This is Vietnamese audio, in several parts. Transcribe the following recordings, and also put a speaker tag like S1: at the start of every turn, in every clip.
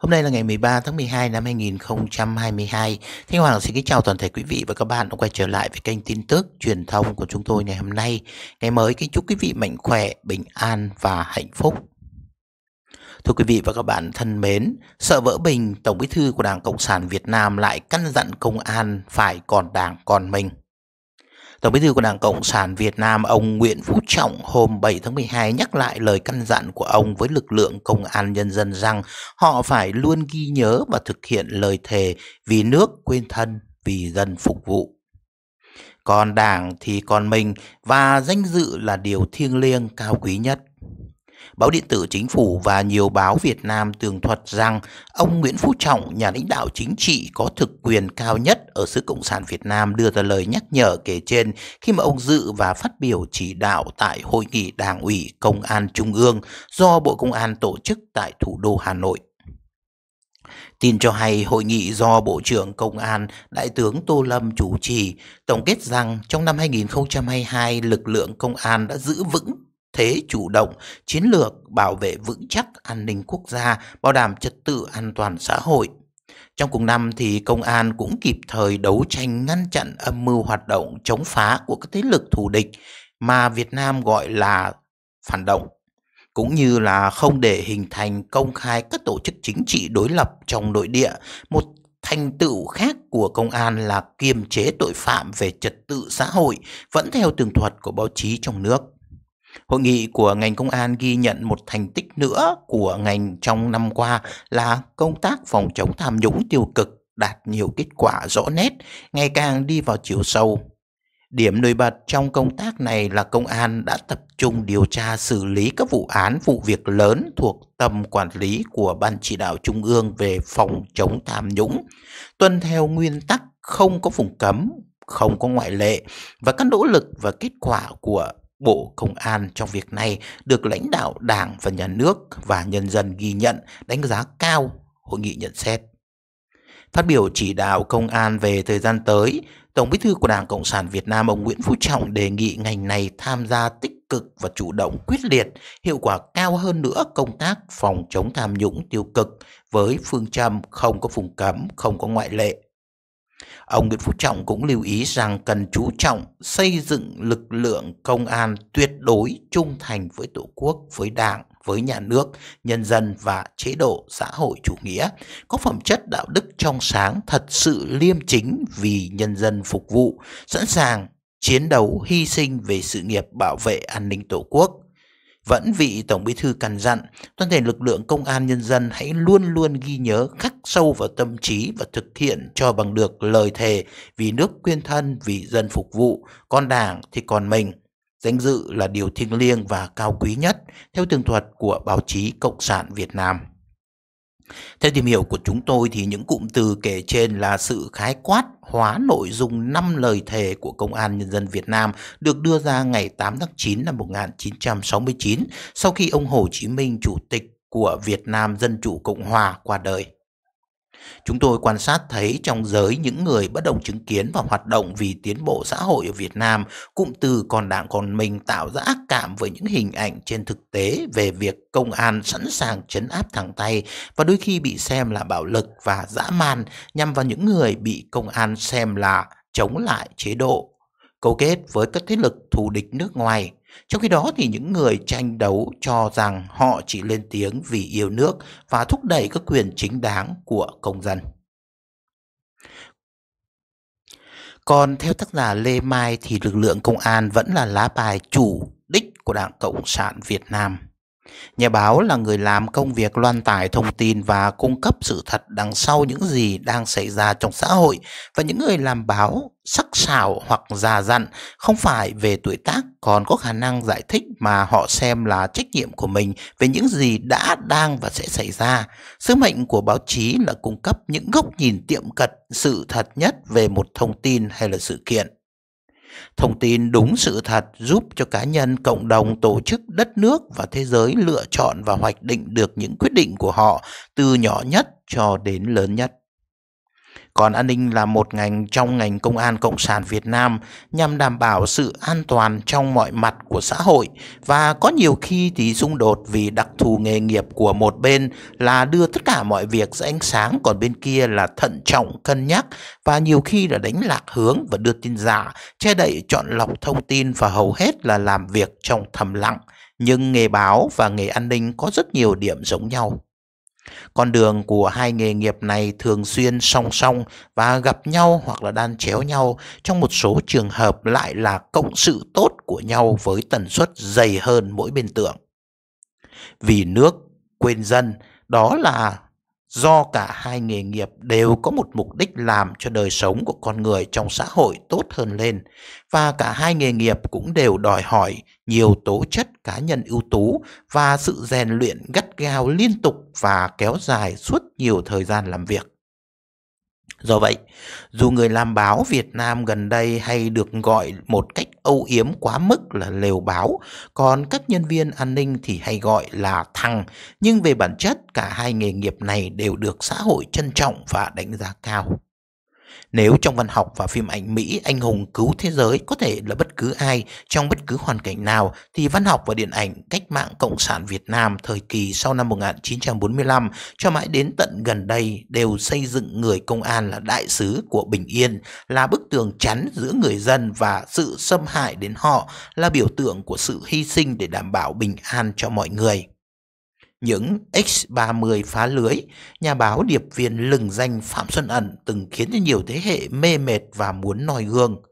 S1: Hôm nay là ngày 13 tháng 12 năm 2022. Thanh Hoàng xin kính chào toàn thể quý vị và các bạn đã quay trở lại với kênh tin tức truyền thông của chúng tôi ngày hôm nay. Ngày mới kính chúc quý vị mạnh khỏe, bình an và hạnh phúc. Thưa quý vị và các bạn thân mến, sợ vỡ bình, Tổng Bí thư của Đảng Cộng sản Việt Nam lại căn dặn công an phải còn đảng còn mình. Tổng bí thư của Đảng Cộng sản Việt Nam ông Nguyễn Phú Trọng hôm 7 tháng 12 nhắc lại lời căn dặn của ông với lực lượng công an nhân dân rằng họ phải luôn ghi nhớ và thực hiện lời thề vì nước quên thân, vì dân phục vụ. Còn đảng thì còn mình và danh dự là điều thiêng liêng cao quý nhất. Báo điện tử chính phủ và nhiều báo Việt Nam tường thuật rằng ông Nguyễn Phú Trọng, nhà lãnh đạo chính trị có thực quyền cao nhất ở xứ Cộng sản Việt Nam đưa ra lời nhắc nhở kể trên khi mà ông dự và phát biểu chỉ đạo tại Hội nghị Đảng ủy Công an Trung ương do Bộ Công an tổ chức tại thủ đô Hà Nội. Tin cho hay hội nghị do Bộ trưởng Công an Đại tướng Tô Lâm chủ trì tổng kết rằng trong năm 2022 lực lượng công an đã giữ vững thế chủ động, chiến lược bảo vệ vững chắc an ninh quốc gia, bảo đảm trật tự an toàn xã hội. Trong cùng năm thì công an cũng kịp thời đấu tranh ngăn chặn âm mưu hoạt động chống phá của các thế lực thù địch mà Việt Nam gọi là phản động cũng như là không để hình thành công khai các tổ chức chính trị đối lập trong nội địa. Một thành tựu khác của công an là kiềm chế tội phạm về trật tự xã hội vẫn theo tường thuật của báo chí trong nước. Hội nghị của ngành công an ghi nhận một thành tích nữa của ngành trong năm qua là công tác phòng chống tham nhũng tiêu cực đạt nhiều kết quả rõ nét, ngày càng đi vào chiều sâu. Điểm nổi bật trong công tác này là công an đã tập trung điều tra xử lý các vụ án, vụ việc lớn thuộc tầm quản lý của Ban chỉ đạo Trung ương về phòng chống tham nhũng, tuân theo nguyên tắc không có vùng cấm, không có ngoại lệ và các nỗ lực và kết quả của Bộ Công an trong việc này được lãnh đạo Đảng và Nhà nước và nhân dân ghi nhận đánh giá cao hội nghị nhận xét. Phát biểu chỉ đạo công an về thời gian tới, Tổng Bí thư của Đảng Cộng sản Việt Nam ông Nguyễn Phú Trọng đề nghị ngành này tham gia tích cực và chủ động quyết liệt, hiệu quả cao hơn nữa công tác phòng chống tham nhũng tiêu cực với phương châm không có vùng cấm, không có ngoại lệ. Ông Nguyễn Phú Trọng cũng lưu ý rằng cần chú trọng xây dựng lực lượng công an tuyệt đối trung thành với Tổ quốc, với Đảng, với nhà nước, nhân dân và chế độ xã hội chủ nghĩa, có phẩm chất đạo đức trong sáng, thật sự liêm chính vì nhân dân phục vụ, sẵn sàng chiến đấu hy sinh về sự nghiệp bảo vệ an ninh Tổ quốc vẫn vị Tổng Bí thư căn dặn, toàn thể lực lượng công an nhân dân hãy luôn luôn ghi nhớ khắc sâu vào tâm trí và thực hiện cho bằng được lời thề vì nước quyên thân, vì dân phục vụ, con đảng thì còn mình. Danh dự là điều thiêng liêng và cao quý nhất theo tường thuật của báo chí Cộng sản Việt Nam. Theo tìm hiểu của chúng tôi thì những cụm từ kể trên là sự khái quát hóa nội dung 5 lời thề của Công an Nhân dân Việt Nam được đưa ra ngày 8 tháng 9 năm 1969 sau khi ông Hồ Chí Minh, Chủ tịch của Việt Nam Dân Chủ Cộng Hòa qua đời. Chúng tôi quan sát thấy trong giới những người bất đồng chứng kiến và hoạt động vì tiến bộ xã hội ở Việt Nam, cụm từ còn đảng còn mình tạo ra ác cảm với những hình ảnh trên thực tế về việc công an sẵn sàng chấn áp thẳng tay và đôi khi bị xem là bạo lực và dã man nhằm vào những người bị công an xem là chống lại chế độ, cấu kết với các thế lực thù địch nước ngoài trong khi đó thì những người tranh đấu cho rằng họ chỉ lên tiếng vì yêu nước và thúc đẩy các quyền chính đáng của công dân. Còn theo tác giả Lê Mai thì lực lượng công an vẫn là lá bài chủ đích của Đảng Cộng sản Việt Nam. Nhà báo là người làm công việc loan tải thông tin và cung cấp sự thật đằng sau những gì đang xảy ra trong xã hội và những người làm báo sắc sảo hoặc già dặn không phải về tuổi tác còn có khả năng giải thích mà họ xem là trách nhiệm của mình về những gì đã, đang và sẽ xảy ra. Sứ mệnh của báo chí là cung cấp những góc nhìn tiệm cận sự thật nhất về một thông tin hay là sự kiện thông tin đúng sự thật giúp cho cá nhân cộng đồng tổ chức đất nước và thế giới lựa chọn và hoạch định được những quyết định của họ từ nhỏ nhất cho đến lớn nhất còn an ninh là một ngành trong ngành công an Cộng sản Việt Nam nhằm đảm bảo sự an toàn trong mọi mặt của xã hội và có nhiều khi thì xung đột vì đặc thù nghề nghiệp của một bên là đưa tất cả mọi việc ra ánh sáng còn bên kia là thận trọng cân nhắc và nhiều khi là đánh lạc hướng và đưa tin giả, che đậy chọn lọc thông tin và hầu hết là làm việc trong thầm lặng. Nhưng nghề báo và nghề an ninh có rất nhiều điểm giống nhau. Con đường của hai nghề nghiệp này thường xuyên song song và gặp nhau hoặc là đan chéo nhau trong một số trường hợp lại là cộng sự tốt của nhau với tần suất dày hơn mỗi bên tượng. Vì nước, quên dân, đó là do cả hai nghề nghiệp đều có một mục đích làm cho đời sống của con người trong xã hội tốt hơn lên và cả hai nghề nghiệp cũng đều đòi hỏi nhiều tố chất cá nhân ưu tú và sự rèn luyện gắt gao liên tục và kéo dài suốt nhiều thời gian làm việc Do vậy, dù người làm báo Việt Nam gần đây hay được gọi một cách âu yếm quá mức là lều báo, còn các nhân viên an ninh thì hay gọi là thằng, nhưng về bản chất cả hai nghề nghiệp này đều được xã hội trân trọng và đánh giá cao. Nếu trong văn học và phim ảnh Mỹ, anh hùng cứu thế giới có thể là bất cứ ai trong bất cứ hoàn cảnh nào, thì văn học và điện ảnh cách mạng Cộng sản Việt Nam thời kỳ sau năm 1945 cho mãi đến tận gần đây đều xây dựng người công an là đại sứ của bình yên, là bức tường chắn giữa người dân và sự xâm hại đến họ, là biểu tượng của sự hy sinh để đảm bảo bình an cho mọi người những X30 phá lưới, nhà báo điệp viên lừng danh Phạm Xuân Ẩn từng khiến cho nhiều thế hệ mê mệt và muốn noi gương.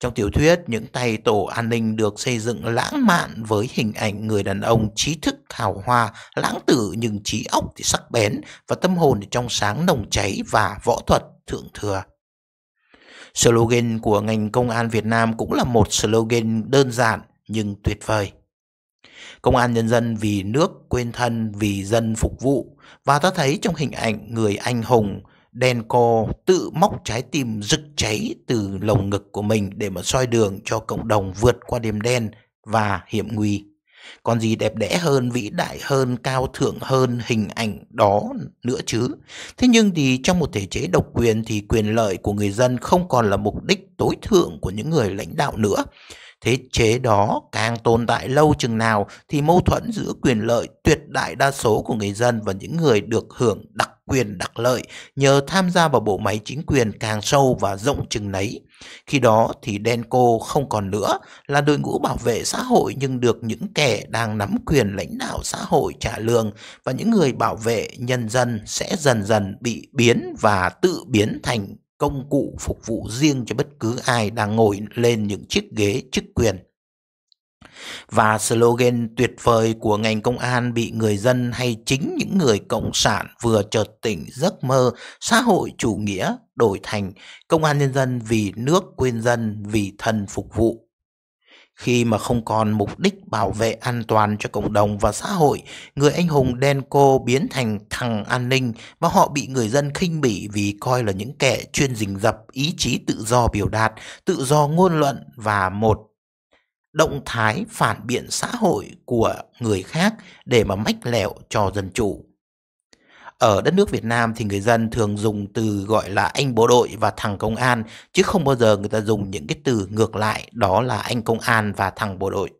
S1: Trong tiểu thuyết, những tay tổ an ninh được xây dựng lãng mạn với hình ảnh người đàn ông trí thức thảo hoa, lãng tử nhưng trí óc thì sắc bén và tâm hồn thì trong sáng nồng cháy và võ thuật thượng thừa. Slogan của ngành công an Việt Nam cũng là một slogan đơn giản nhưng tuyệt vời. Công an nhân dân vì nước quên thân, vì dân phục vụ. Và ta thấy trong hình ảnh người anh hùng đen co tự móc trái tim rực cháy từ lồng ngực của mình để mà soi đường cho cộng đồng vượt qua đêm đen và hiểm nguy. Còn gì đẹp đẽ hơn, vĩ đại hơn, cao thượng hơn hình ảnh đó nữa chứ. Thế nhưng thì trong một thể chế độc quyền thì quyền lợi của người dân không còn là mục đích tối thượng của những người lãnh đạo nữa. Thế chế đó càng tồn tại lâu chừng nào thì mâu thuẫn giữa quyền lợi tuyệt đại đa số của người dân và những người được hưởng đặc quyền đặc lợi nhờ tham gia vào bộ máy chính quyền càng sâu và rộng chừng nấy. Khi đó thì Denko không còn nữa là đội ngũ bảo vệ xã hội nhưng được những kẻ đang nắm quyền lãnh đạo xã hội trả lương và những người bảo vệ nhân dân sẽ dần dần bị biến và tự biến thành công cụ phục vụ riêng cho bất cứ ai đang ngồi lên những chiếc ghế chức quyền. Và slogan tuyệt vời của ngành công an bị người dân hay chính những người cộng sản vừa chợt tỉnh giấc mơ xã hội chủ nghĩa đổi thành công an nhân dân vì nước quên dân vì thần phục vụ. Khi mà không còn mục đích bảo vệ an toàn cho cộng đồng và xã hội, người anh hùng Denko biến thành thằng an ninh và họ bị người dân khinh bỉ vì coi là những kẻ chuyên rình dập ý chí tự do biểu đạt, tự do ngôn luận và một động thái phản biện xã hội của người khác để mà mách lẹo cho dân chủ. Ở đất nước Việt Nam thì người dân thường dùng từ gọi là anh bộ đội và thằng công an chứ không bao giờ người ta dùng những cái từ ngược lại đó là anh công an và thằng bộ đội.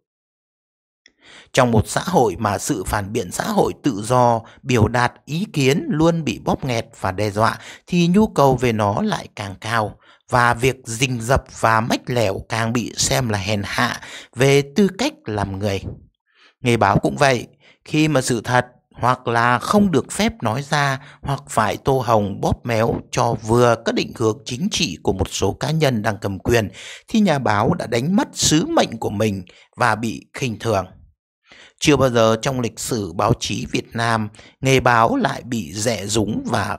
S1: Trong một xã hội mà sự phản biện xã hội tự do, biểu đạt ý kiến luôn bị bóp nghẹt và đe dọa thì nhu cầu về nó lại càng cao và việc rình rập và mách lẻo càng bị xem là hèn hạ về tư cách làm người. Nghề báo cũng vậy, khi mà sự thật hoặc là không được phép nói ra hoặc phải tô hồng bóp méo cho vừa các định hướng chính trị của một số cá nhân đang cầm quyền thì nhà báo đã đánh mất sứ mệnh của mình và bị khinh thường. Chưa bao giờ trong lịch sử báo chí Việt Nam, nghề báo lại bị rẻ rúng và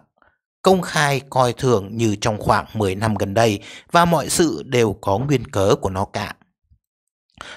S1: công khai coi thường như trong khoảng 10 năm gần đây và mọi sự đều có nguyên cớ của nó cả.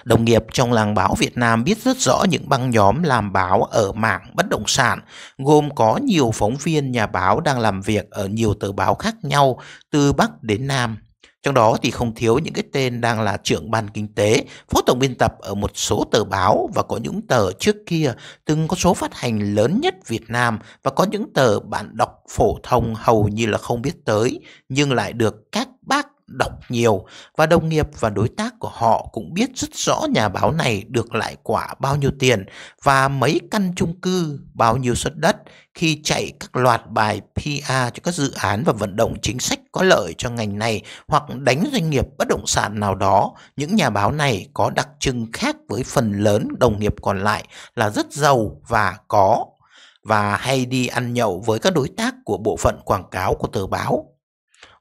S1: Đồng nghiệp trong làng báo Việt Nam biết rất rõ những băng nhóm làm báo ở mảng bất động sản, gồm có nhiều phóng viên nhà báo đang làm việc ở nhiều tờ báo khác nhau từ Bắc đến Nam. Trong đó thì không thiếu những cái tên đang là trưởng ban kinh tế, phó tổng biên tập ở một số tờ báo và có những tờ trước kia từng có số phát hành lớn nhất Việt Nam và có những tờ bạn đọc phổ thông hầu như là không biết tới nhưng lại được các bác đọc nhiều và đồng nghiệp và đối tác của họ cũng biết rất rõ nhà báo này được lại quả bao nhiêu tiền và mấy căn chung cư bao nhiêu suất đất khi chạy các loạt bài PR cho các dự án và vận động chính sách có lợi cho ngành này hoặc đánh doanh nghiệp bất động sản nào đó. Những nhà báo này có đặc trưng khác với phần lớn đồng nghiệp còn lại là rất giàu và có và hay đi ăn nhậu với các đối tác của bộ phận quảng cáo của tờ báo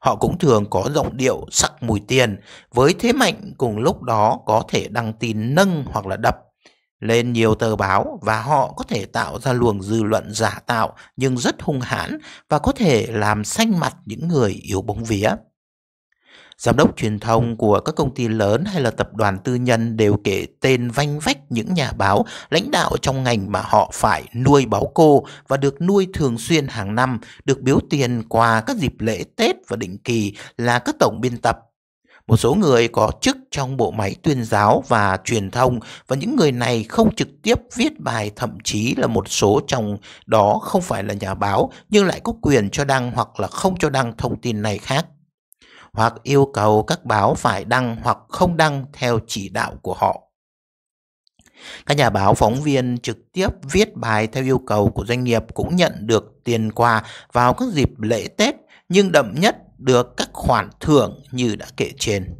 S1: Họ cũng thường có giọng điệu sắc mùi tiền với thế mạnh cùng lúc đó có thể đăng tin nâng hoặc là đập lên nhiều tờ báo và họ có thể tạo ra luồng dư luận giả tạo nhưng rất hung hãn và có thể làm xanh mặt những người yếu bóng vía. Giám đốc truyền thông của các công ty lớn hay là tập đoàn tư nhân đều kể tên vanh vách những nhà báo, lãnh đạo trong ngành mà họ phải nuôi báo cô và được nuôi thường xuyên hàng năm, được biếu tiền qua các dịp lễ Tết và định kỳ là các tổng biên tập một số người có chức trong bộ máy tuyên giáo và truyền thông và những người này không trực tiếp viết bài thậm chí là một số trong đó không phải là nhà báo nhưng lại có quyền cho đăng hoặc là không cho đăng thông tin này khác hoặc yêu cầu các báo phải đăng hoặc không đăng theo chỉ đạo của họ. Các nhà báo phóng viên trực tiếp viết bài theo yêu cầu của doanh nghiệp cũng nhận được tiền quà vào các dịp lễ Tết nhưng đậm nhất được các khoản thưởng như đã kể trên.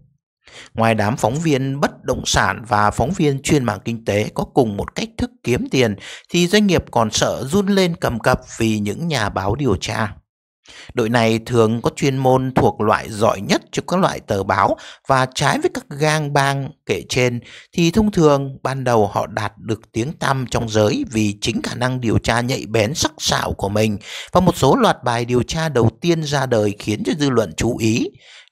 S1: Ngoài đám phóng viên bất động sản và phóng viên chuyên mảng kinh tế có cùng một cách thức kiếm tiền thì doanh nghiệp còn sợ run lên cầm cập vì những nhà báo điều tra. Đội này thường có chuyên môn thuộc loại giỏi nhất trong các loại tờ báo và trái với các gang bang kể trên thì thông thường ban đầu họ đạt được tiếng tăm trong giới vì chính khả năng điều tra nhạy bén sắc sảo của mình và một số loạt bài điều tra đầu tiên ra đời khiến cho dư luận chú ý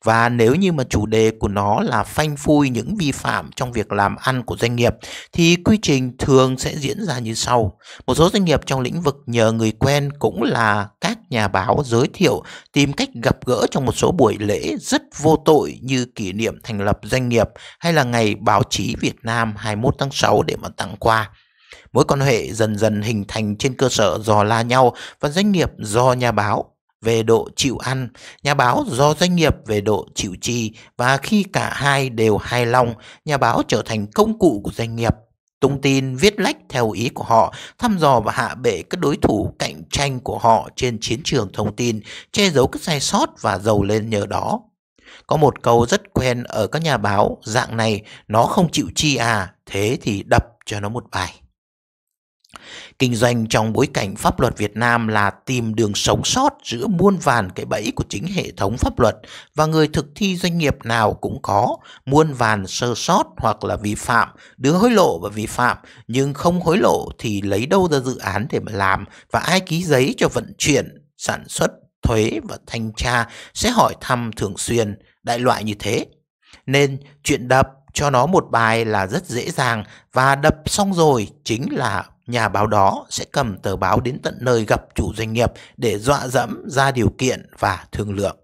S1: và nếu như mà chủ đề của nó là phanh phui những vi phạm trong việc làm ăn của doanh nghiệp thì quy trình thường sẽ diễn ra như sau. Một số doanh nghiệp trong lĩnh vực nhờ người quen cũng là các nhà báo giới thiệu tìm cách gặp gỡ trong một số buổi lễ rất vô tội như kỷ niệm thành lập doanh nghiệp hay là ngày báo chí Việt Nam 21 tháng 6 để mà tặng quà. Mối quan hệ dần dần hình thành trên cơ sở dò la nhau và doanh nghiệp do nhà báo về độ chịu ăn, nhà báo do doanh nghiệp về độ chịu trì và khi cả hai đều hài lòng, nhà báo trở thành công cụ của doanh nghiệp tung tin viết lách theo ý của họ, thăm dò và hạ bệ các đối thủ cạnh tranh của họ trên chiến trường thông tin, che giấu các sai sót và giàu lên nhờ đó. Có một câu rất quen ở các nhà báo dạng này, nó không chịu chi à, thế thì đập cho nó một bài. Kinh doanh trong bối cảnh pháp luật Việt Nam là tìm đường sống sót giữa muôn vàn cái bẫy của chính hệ thống pháp luật và người thực thi doanh nghiệp nào cũng có muôn vàn sơ sót hoặc là vi phạm, đưa hối lộ và vi phạm nhưng không hối lộ thì lấy đâu ra dự án để mà làm và ai ký giấy cho vận chuyển, sản xuất, thuế và thanh tra sẽ hỏi thăm thường xuyên đại loại như thế. Nên chuyện đập cho nó một bài là rất dễ dàng và đập xong rồi chính là nhà báo đó sẽ cầm tờ báo đến tận nơi gặp chủ doanh nghiệp để dọa dẫm ra điều kiện và thương lượng.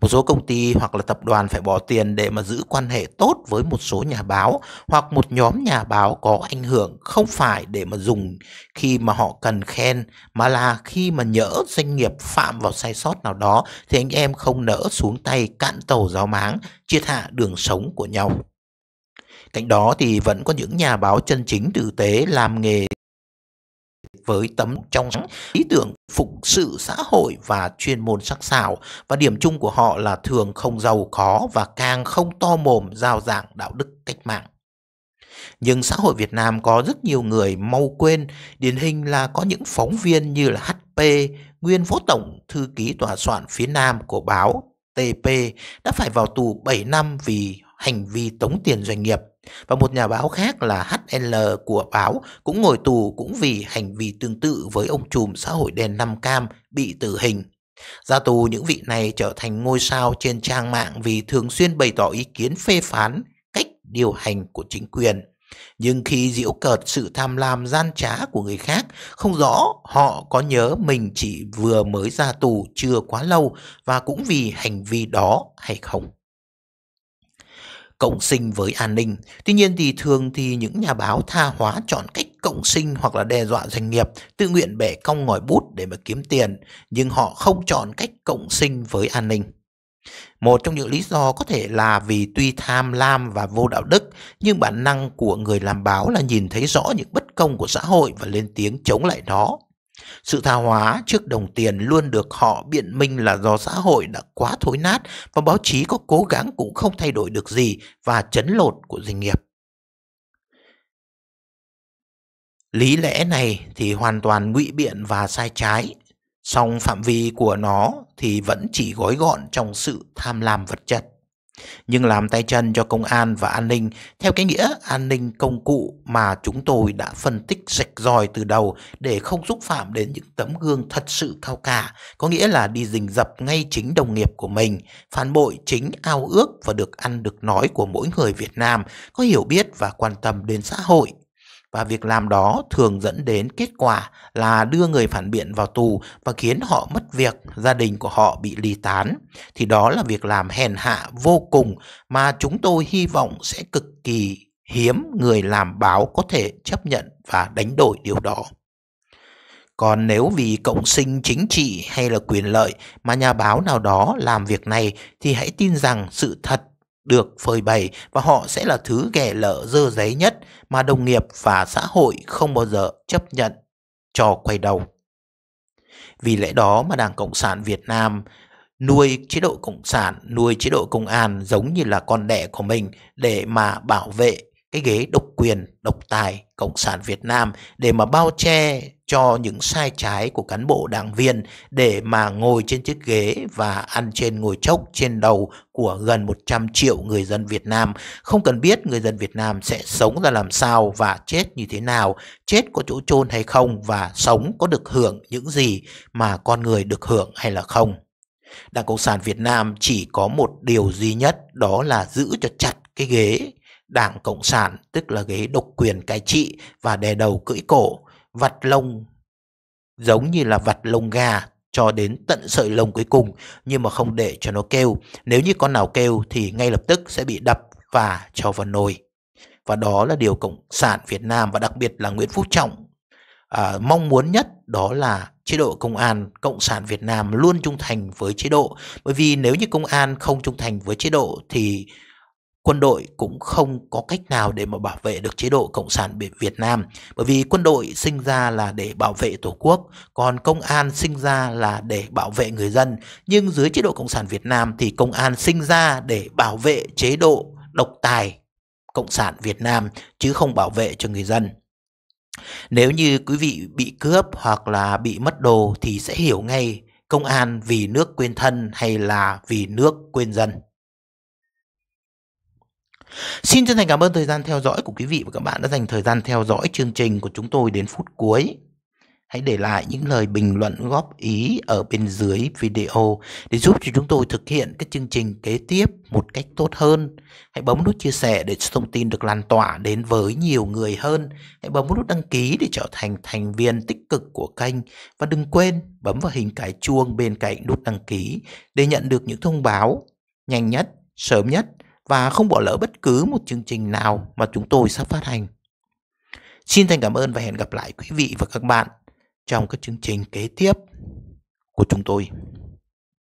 S1: Một số công ty hoặc là tập đoàn phải bỏ tiền để mà giữ quan hệ tốt với một số nhà báo hoặc một nhóm nhà báo có ảnh hưởng không phải để mà dùng khi mà họ cần khen mà là khi mà nhỡ doanh nghiệp phạm vào sai sót nào đó thì anh em không nỡ xuống tay cạn tàu giáo máng, chia hạ đường sống của nhau. Cạnh đó thì vẫn có những nhà báo chân chính tử tế làm nghề với tấm trong sáng, ý tưởng phục sự xã hội và chuyên môn sắc sảo và điểm chung của họ là thường không giàu có và càng không to mồm giao giảng đạo đức cách mạng. Nhưng xã hội Việt Nam có rất nhiều người mau quên, điển hình là có những phóng viên như là HP, nguyên phó tổng thư ký tòa soạn phía Nam của báo TP đã phải vào tù 7 năm vì hành vi tống tiền doanh nghiệp. Và một nhà báo khác là HL của báo cũng ngồi tù cũng vì hành vi tương tự với ông trùm xã hội đen Nam Cam bị tử hình. Ra tù những vị này trở thành ngôi sao trên trang mạng vì thường xuyên bày tỏ ý kiến phê phán cách điều hành của chính quyền. Nhưng khi diễu cợt sự tham lam gian trá của người khác, không rõ họ có nhớ mình chỉ vừa mới ra tù chưa quá lâu và cũng vì hành vi đó hay không cộng sinh với an ninh. Tuy nhiên thì thường thì những nhà báo tha hóa chọn cách cộng sinh hoặc là đe dọa doanh nghiệp, tự nguyện bẻ cong ngòi bút để mà kiếm tiền, nhưng họ không chọn cách cộng sinh với an ninh. Một trong những lý do có thể là vì tuy tham lam và vô đạo đức, nhưng bản năng của người làm báo là nhìn thấy rõ những bất công của xã hội và lên tiếng chống lại nó. Sự tha hóa trước đồng tiền luôn được họ biện minh là do xã hội đã quá thối nát và báo chí có cố gắng cũng không thay đổi được gì và chấn lột của doanh nghiệp. Lý lẽ này thì hoàn toàn ngụy biện và sai trái, song phạm vi của nó thì vẫn chỉ gói gọn trong sự tham lam vật chất nhưng làm tay chân cho công an và an ninh theo cái nghĩa an ninh công cụ mà chúng tôi đã phân tích rạch ròi từ đầu để không xúc phạm đến những tấm gương thật sự cao cả, có nghĩa là đi rình dập ngay chính đồng nghiệp của mình, phản bội chính ao ước và được ăn được nói của mỗi người Việt Nam có hiểu biết và quan tâm đến xã hội và việc làm đó thường dẫn đến kết quả là đưa người phản biện vào tù và khiến họ mất việc, gia đình của họ bị ly tán. Thì đó là việc làm hèn hạ vô cùng mà chúng tôi hy vọng sẽ cực kỳ hiếm người làm báo có thể chấp nhận và đánh đổi điều đó. Còn nếu vì cộng sinh chính trị hay là quyền lợi mà nhà báo nào đó làm việc này thì hãy tin rằng sự thật được phơi bày và họ sẽ là thứ ghẻ lở dơ giấy nhất mà đồng nghiệp và xã hội không bao giờ chấp nhận cho quay đầu. Vì lẽ đó mà Đảng Cộng sản Việt Nam nuôi chế độ cộng sản, nuôi chế độ công an giống như là con đẻ của mình để mà bảo vệ cái ghế độc quyền, độc tài Cộng sản Việt Nam để mà bao che cho những sai trái của cán bộ đảng viên để mà ngồi trên chiếc ghế và ăn trên ngồi chốc trên đầu của gần 100 triệu người dân Việt Nam. Không cần biết người dân Việt Nam sẽ sống ra làm sao và chết như thế nào, chết có chỗ chôn hay không và sống có được hưởng những gì mà con người được hưởng hay là không. Đảng Cộng sản Việt Nam chỉ có một điều duy nhất đó là giữ cho chặt cái ghế Đảng Cộng sản tức là ghế độc quyền cai trị và đè đầu cưỡi cổ, vặt lông giống như là vặt lông gà cho đến tận sợi lông cuối cùng nhưng mà không để cho nó kêu. Nếu như con nào kêu thì ngay lập tức sẽ bị đập và cho vào nồi. Và đó là điều Cộng sản Việt Nam và đặc biệt là Nguyễn Phú Trọng à, mong muốn nhất đó là chế độ công an cộng sản Việt Nam luôn trung thành với chế độ bởi vì nếu như công an không trung thành với chế độ thì quân đội cũng không có cách nào để mà bảo vệ được chế độ cộng sản Việt Nam bởi vì quân đội sinh ra là để bảo vệ tổ quốc còn công an sinh ra là để bảo vệ người dân nhưng dưới chế độ cộng sản Việt Nam thì công an sinh ra để bảo vệ chế độ độc tài cộng sản Việt Nam chứ không bảo vệ cho người dân nếu như quý vị bị cướp hoặc là bị mất đồ thì sẽ hiểu ngay công an vì nước quên thân hay là vì nước quên dân Xin chân thành cảm ơn thời gian theo dõi của quý vị và các bạn đã dành thời gian theo dõi chương trình của chúng tôi đến phút cuối. Hãy để lại những lời bình luận góp ý ở bên dưới video để giúp cho chúng tôi thực hiện các chương trình kế tiếp một cách tốt hơn. Hãy bấm nút chia sẻ để thông tin được lan tỏa đến với nhiều người hơn. Hãy bấm nút đăng ký để trở thành thành viên tích cực của kênh. Và đừng quên bấm vào hình cái chuông bên cạnh nút đăng ký để nhận được những thông báo nhanh nhất, sớm nhất – và không bỏ lỡ bất cứ một chương trình nào mà chúng tôi sắp phát hành. Xin thành cảm ơn và hẹn gặp lại quý vị và các bạn trong các chương trình kế tiếp của chúng tôi.